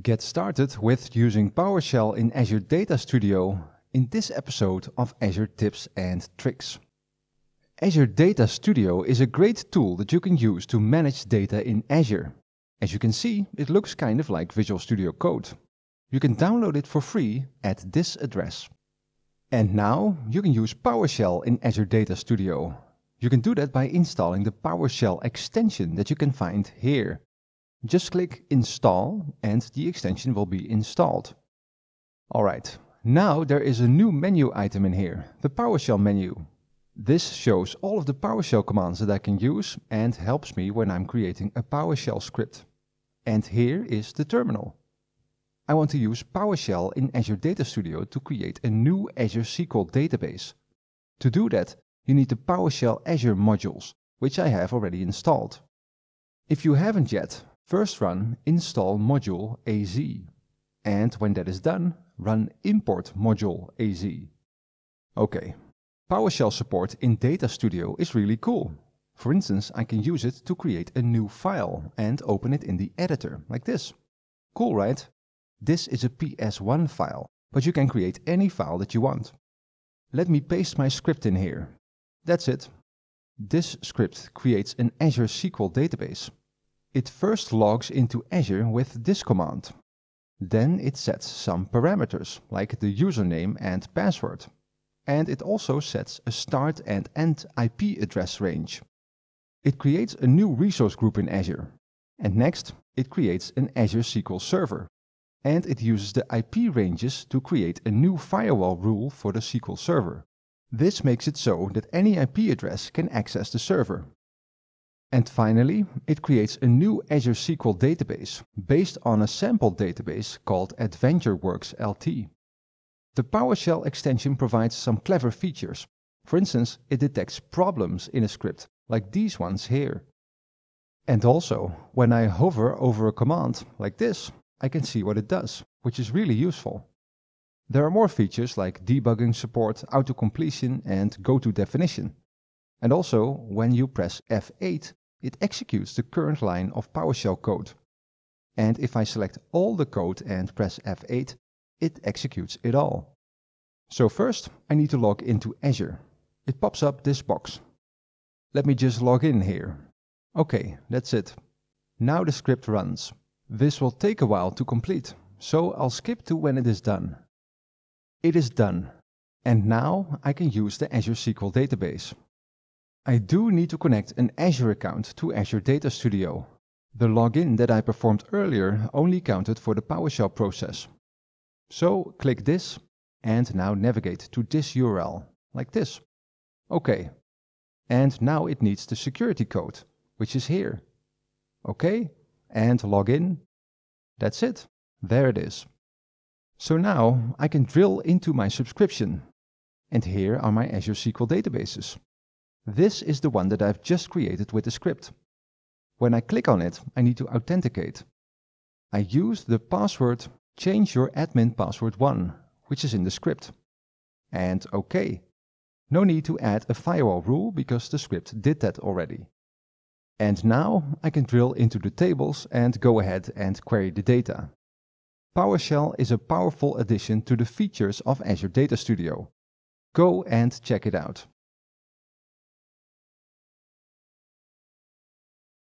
Get started with using PowerShell in Azure Data Studio in this episode of Azure Tips and Tricks. Azure Data Studio is a great tool that you can use to manage data in Azure. As you can see, it looks kind of like Visual Studio Code. You can download it for free at this address. And now you can use PowerShell in Azure Data Studio. You can do that by installing the PowerShell extension that you can find here. Just click install and the extension will be installed. Alright, now there is a new menu item in here, the PowerShell menu. This shows all of the PowerShell commands that I can use and helps me when I'm creating a PowerShell script. And here is the terminal. I want to use PowerShell in Azure Data Studio to create a new Azure SQL database. To do that, you need the PowerShell Azure modules, which I have already installed. If you haven't yet, First run install module AZ, and when that is done, run import module AZ. Okay, PowerShell support in Data Studio is really cool. For instance, I can use it to create a new file and open it in the editor, like this. Cool, right? This is a PS1 file, but you can create any file that you want. Let me paste my script in here. That's it. This script creates an Azure SQL database it first logs into Azure with this command. Then it sets some parameters, like the username and password. And it also sets a start and end IP address range. It creates a new resource group in Azure. And next, it creates an Azure SQL Server. And it uses the IP ranges to create a new firewall rule for the SQL Server. This makes it so that any IP address can access the server, and finally, it creates a new Azure SQL database based on a sample database called AdventureWorks LT. The PowerShell extension provides some clever features. For instance, it detects problems in a script, like these ones here. And also, when I hover over a command, like this, I can see what it does, which is really useful. There are more features like debugging support, auto-completion and go-to definition. And also, when you press F8, it executes the current line of PowerShell code. And if I select all the code and press F8, it executes it all. So first, I need to log into Azure. It pops up this box. Let me just log in here. Okay, that's it. Now the script runs. This will take a while to complete, so I'll skip to when it is done. It is done. And now I can use the Azure SQL database. I do need to connect an Azure account to Azure Data Studio. The login that I performed earlier only counted for the PowerShell process. So click this and now navigate to this URL, like this. OK. And now it needs the security code, which is here. OK, and log in. That's it. There it is. So now I can drill into my subscription. And here are my Azure SQL databases. This is the one that I've just created with the script. When I click on it, I need to authenticate. I use the password change your admin password 1, which is in the script. And OK. No need to add a firewall rule because the script did that already. And now I can drill into the tables and go ahead and query the data. PowerShell is a powerful addition to the features of Azure Data Studio. Go and check it out.